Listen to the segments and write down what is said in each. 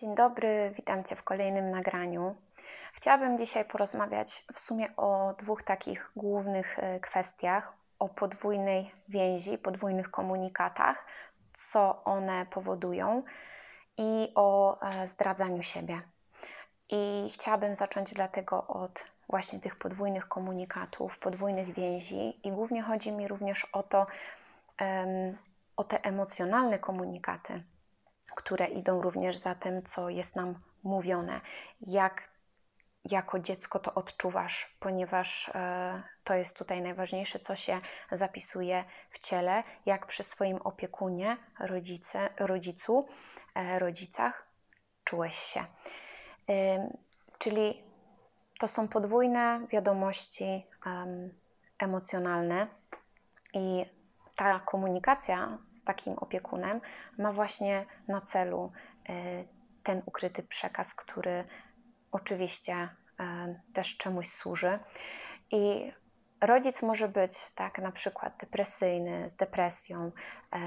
Dzień dobry, witam Cię w kolejnym nagraniu. Chciałabym dzisiaj porozmawiać w sumie o dwóch takich głównych e, kwestiach: o podwójnej więzi, podwójnych komunikatach, co one powodują, i o e, zdradzaniu siebie. I chciałabym zacząć dlatego od właśnie tych podwójnych komunikatów, podwójnych więzi, i głównie chodzi mi również o to, o te emocjonalne komunikaty które idą również za tym, co jest nam mówione. Jak jako dziecko to odczuwasz, ponieważ e, to jest tutaj najważniejsze, co się zapisuje w ciele, jak przy swoim opiekunie, rodzice, rodzicu, e, rodzicach czułeś się. E, czyli to są podwójne wiadomości emocjonalne i ta komunikacja z takim opiekunem ma właśnie na celu e, ten ukryty przekaz, który oczywiście e, też czemuś służy. I rodzic może być tak na przykład depresyjny, z depresją, e,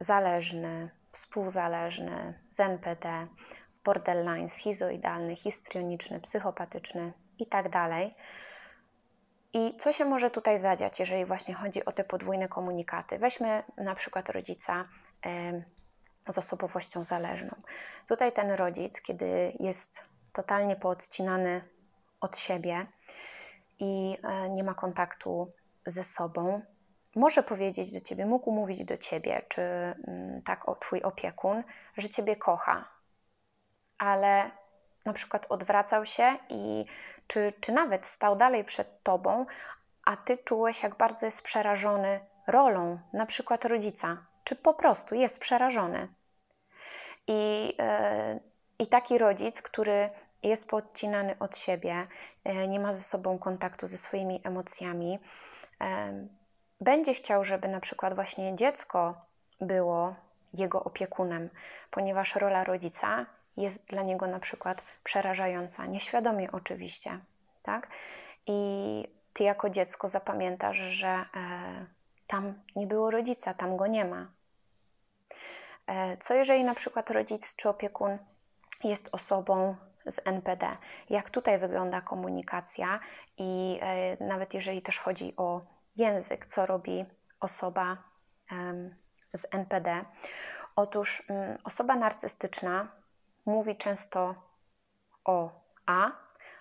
zależny, współzależny, z NPD, z borderline, schizoidalny, histrioniczny, psychopatyczny itd. Tak i co się może tutaj zadziać, jeżeli właśnie chodzi o te podwójne komunikaty? Weźmy na przykład rodzica z osobowością zależną. Tutaj ten rodzic, kiedy jest totalnie poodcinany od siebie i e, nie ma kontaktu ze sobą, może powiedzieć do ciebie, mógł mówić do ciebie, czy mm, tak o, twój opiekun, że ciebie kocha, ale na przykład odwracał się i czy, czy nawet stał dalej przed tobą, a ty czułeś, jak bardzo jest przerażony rolą, na przykład rodzica, czy po prostu jest przerażony. I, yy, i taki rodzic, który jest podcinany od siebie, yy, nie ma ze sobą kontaktu ze swoimi emocjami, yy, będzie chciał, żeby na przykład właśnie dziecko było jego opiekunem, ponieważ rola rodzica jest dla niego na przykład przerażająca, nieświadomie oczywiście, tak? I ty jako dziecko zapamiętasz, że e, tam nie było rodzica, tam go nie ma. E, co jeżeli na przykład rodzic czy opiekun jest osobą z NPD? Jak tutaj wygląda komunikacja i e, nawet jeżeli też chodzi o język, co robi osoba z NPD? Otóż m, mm, osoba narcystyczna mówi często o A,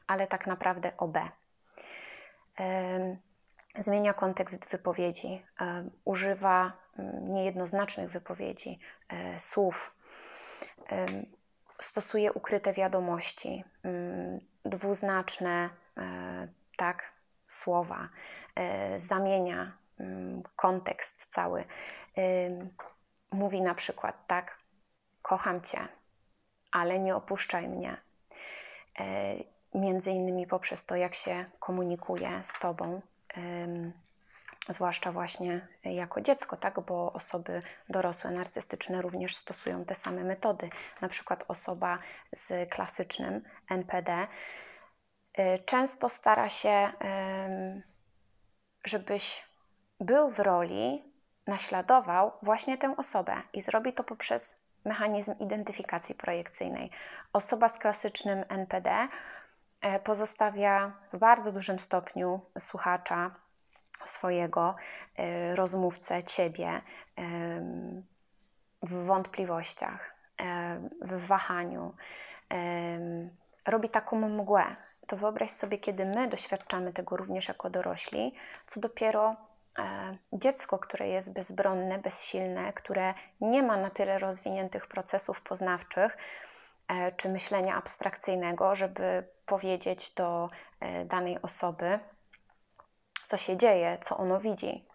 ale tak naprawdę o B. Zmienia kontekst wypowiedzi, używa mm, niejednoznacznych wypowiedzi, e, słów, stosuje ukryte wiadomości, mm, dwuznaczne e, tak słowa, e, zamienia mm, kontekst cały. Mówi na przykład tak: Kocham cię ale nie opuszczaj mnie. E, między innymi poprzez to, jak się komunikuję z Tobą, zwłaszcza właśnie jako dziecko, tak? bo osoby dorosłe, narcystyczne również stosują te same metody. Na przykład osoba z klasycznym NPD e, często stara się, żebyś był w roli, naśladował właśnie tę osobę i zrobi to poprzez mechanizm identyfikacji projekcyjnej. Osoba z klasycznym NPD e, pozostawia w bardzo dużym stopniu słuchacza swojego, e, rozmówcę, ciebie e, w wątpliwościach, w wahaniu. Robi taką mgłę. To wyobraź sobie, kiedy my doświadczamy tego również jako dorośli, co dopiero E, dziecko, które jest bezbronne, bezsilne, które nie ma na tyle rozwiniętych procesów poznawczych e, czy myślenia abstrakcyjnego, żeby powiedzieć do e, danej osoby, co się dzieje, co ono widzi.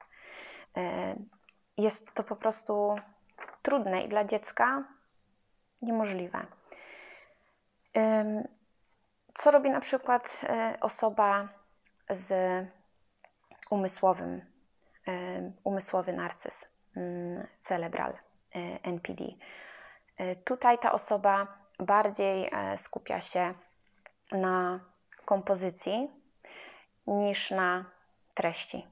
Jest to po prostu trudne i dla dziecka niemożliwe. Co robi na przykład osoba z umysłowym umysłowy narcyz celebral e, NPD. E, tutaj ta osoba bardziej e, skupia się na kompozycji niż na treści.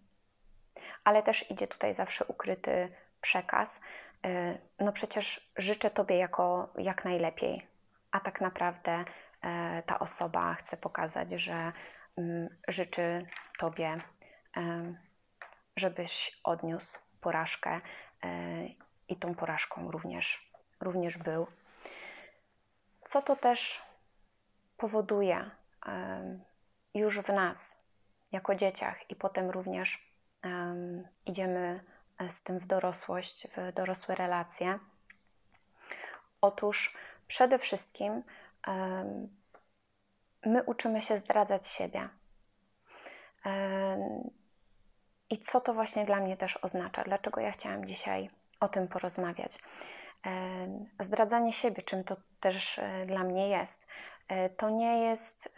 Ale też idzie tutaj zawsze ukryty przekaz. No przecież życzę Tobie jako jak najlepiej, a tak naprawdę ta osoba chce pokazać, że życzy Tobie żebyś odniósł porażkę e, i tą porażką również, również był. Co to też powoduje już w nas, jako dzieciach, i potem również idziemy e, z tym w dorosłość, w dorosłe relacje. Otóż przede wszystkim my uczymy się zdradzać siebie. I co to właśnie dla mnie też oznacza? Dlaczego ja chciałam dzisiaj o tym porozmawiać? E, zdradzanie siebie, czym to też e, dla mnie jest, e, to nie jest,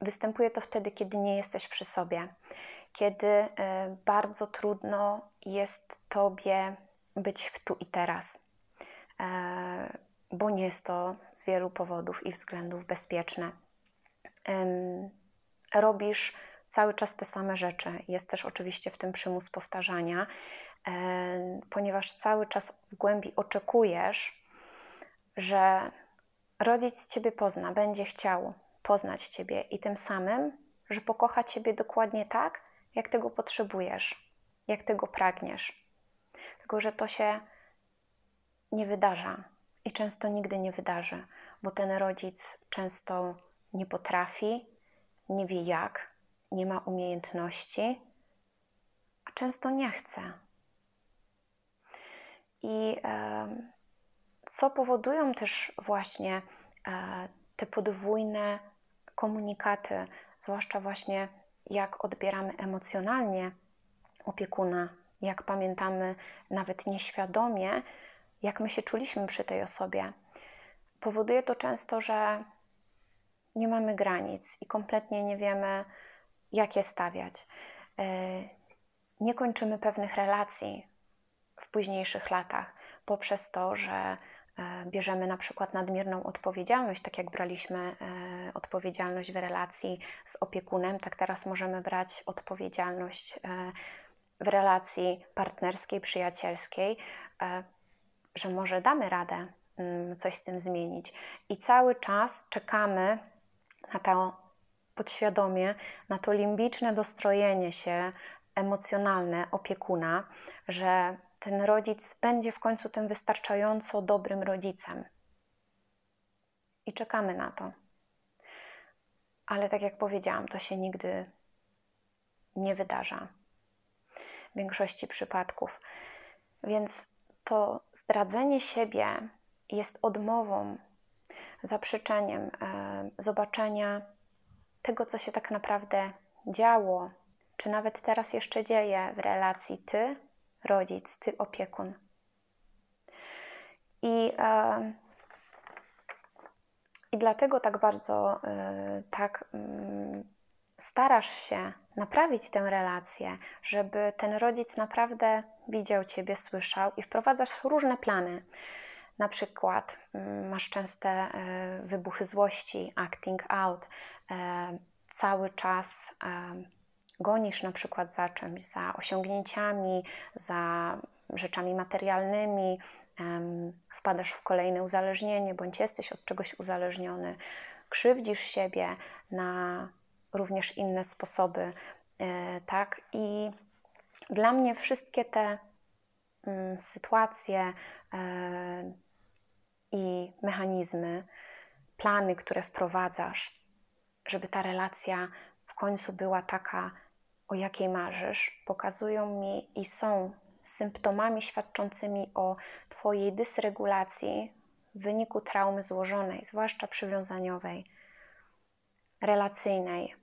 występuje to wtedy, kiedy nie jesteś przy sobie, kiedy bardzo trudno jest tobie być w tu i teraz, bo nie jest to z wielu powodów i względów bezpieczne. Robisz cały czas te same rzeczy. Jest też oczywiście w tym przymus powtarzania, e, ponieważ cały czas w głębi oczekujesz, że rodzic Ciebie pozna, będzie chciał poznać Ciebie i tym samym, że pokocha Ciebie dokładnie tak, jak tego potrzebujesz, jak tego pragniesz. Tylko, że to się nie wydarza i często nigdy nie wydarzy, bo ten rodzic często nie potrafi, nie wie jak, nie ma umiejętności, a często nie chce. I e, co powodują też właśnie e, te podwójne komunikaty, zwłaszcza właśnie jak odbieramy emocjonalnie opiekuna, jak pamiętamy nawet nieświadomie, jak my się czuliśmy przy tej osobie. Powoduje to często, że nie mamy granic i kompletnie nie wiemy, jak je stawiać. E, nie kończymy pewnych relacji w późniejszych latach poprzez to, że e, bierzemy na przykład nadmierną odpowiedzialność, tak jak braliśmy e, odpowiedzialność w relacji z opiekunem, tak teraz możemy brać odpowiedzialność w relacji partnerskiej, przyjacielskiej, że może damy radę mm, coś z tym zmienić. I cały czas czekamy na to podświadomie na to limbiczne dostrojenie się emocjonalne opiekuna, że ten rodzic będzie w końcu tym wystarczająco dobrym rodzicem. I czekamy na to. Ale tak jak powiedziałam, to się nigdy nie wydarza w większości przypadków. Więc to zdradzenie siebie jest odmową, zaprzeczeniem, e, zobaczenia tego, co się tak naprawdę działo, czy nawet teraz jeszcze dzieje w relacji ty, rodzic, ty, opiekun. I, e, i dlatego tak bardzo e, tak mm, starasz się naprawić tę relację, żeby ten rodzic naprawdę widział Ciebie, słyszał i wprowadzasz różne plany. Na przykład mm, masz częste e, wybuchy złości, acting out, E, cały czas e, gonisz na przykład za czymś, za osiągnięciami, za rzeczami materialnymi, wpadasz w kolejne uzależnienie, bądź jesteś od czegoś uzależniony, krzywdzisz siebie na również inne sposoby, e, tak? I dla mnie wszystkie te mm, sytuacje i mechanizmy, plany, które wprowadzasz, żeby ta relacja w końcu była taka, o jakiej marzysz, pokazują mi i są symptomami świadczącymi o Twojej dysregulacji w wyniku traumy złożonej, zwłaszcza przywiązaniowej, relacyjnej.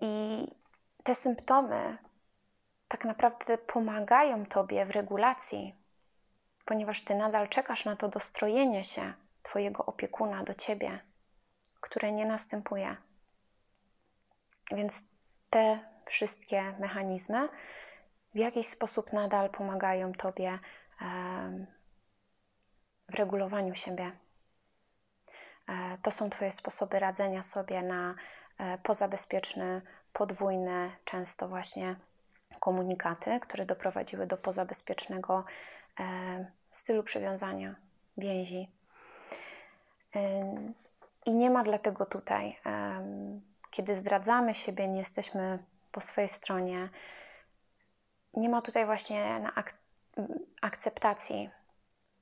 I te symptomy tak naprawdę pomagają Tobie w regulacji, ponieważ Ty nadal czekasz na to dostrojenie się Twojego opiekuna do Ciebie które nie następuje. Więc te wszystkie mechanizmy w jakiś sposób nadal pomagają Tobie w regulowaniu siebie. E, to są Twoje sposoby radzenia sobie na e, pozabezpieczny, podwójne, często właśnie komunikaty, które doprowadziły do pozabezpiecznego stylu przywiązania, więzi. I nie ma dlatego tutaj, kiedy zdradzamy siebie, nie jesteśmy po swojej stronie, nie ma tutaj właśnie ak akceptacji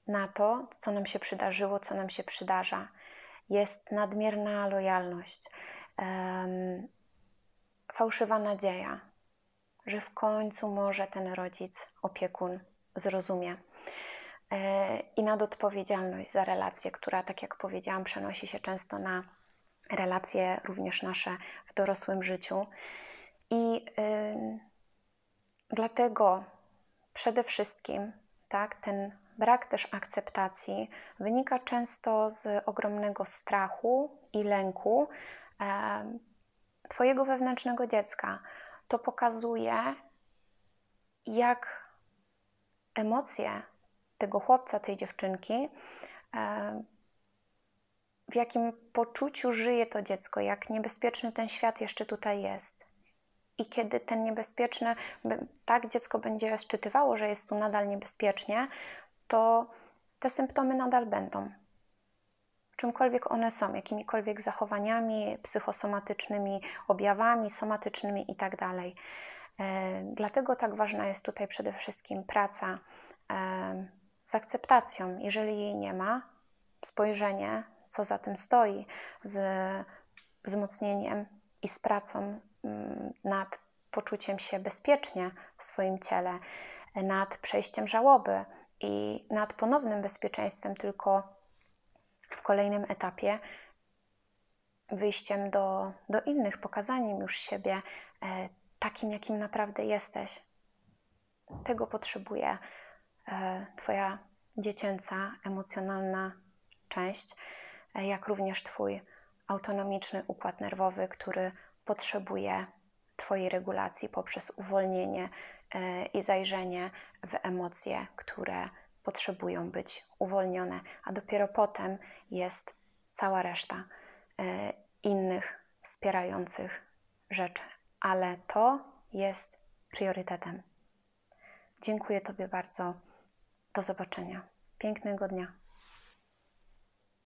na to, co nam się przydarzyło, co nam się przydarza. Jest nadmierna lojalność, um, fałszywa nadzieja, że w końcu może ten rodzic, opiekun zrozumie. E, i nadodpowiedzialność za relacje, która, tak jak powiedziałam, przenosi się często na relacje również nasze w dorosłym życiu. I y, dlatego przede wszystkim tak, ten brak też akceptacji wynika często z ogromnego strachu i lęku e, Twojego wewnętrznego dziecka. To pokazuje, jak emocje tego chłopca, tej dziewczynki, e, w jakim poczuciu żyje to dziecko, jak niebezpieczny ten świat jeszcze tutaj jest. I kiedy ten niebezpieczny, tak dziecko będzie szczytywało, że jest tu nadal niebezpiecznie, to te symptomy nadal będą. Czymkolwiek one są, jakimikolwiek zachowaniami psychosomatycznymi, objawami somatycznymi itd. Tak e, dlatego tak ważna jest tutaj przede wszystkim praca e, z akceptacją. Jeżeli jej nie ma, spojrzenie, co za tym stoi, z wzmocnieniem i z pracą mm, nad poczuciem się bezpiecznie w swoim ciele, nad przejściem żałoby i nad ponownym bezpieczeństwem, tylko w kolejnym etapie wyjściem do, do innych, pokazaniem już siebie e, takim, jakim naprawdę jesteś. Tego potrzebuje E, twoja dziecięca, emocjonalna część, e, jak również Twój autonomiczny układ nerwowy, który potrzebuje Twojej regulacji poprzez uwolnienie e, i zajrzenie w emocje, które potrzebują być uwolnione, a dopiero potem jest cała reszta innych wspierających rzeczy, ale to jest priorytetem. Dziękuję Tobie bardzo do zobaczenia. Pięknego dnia.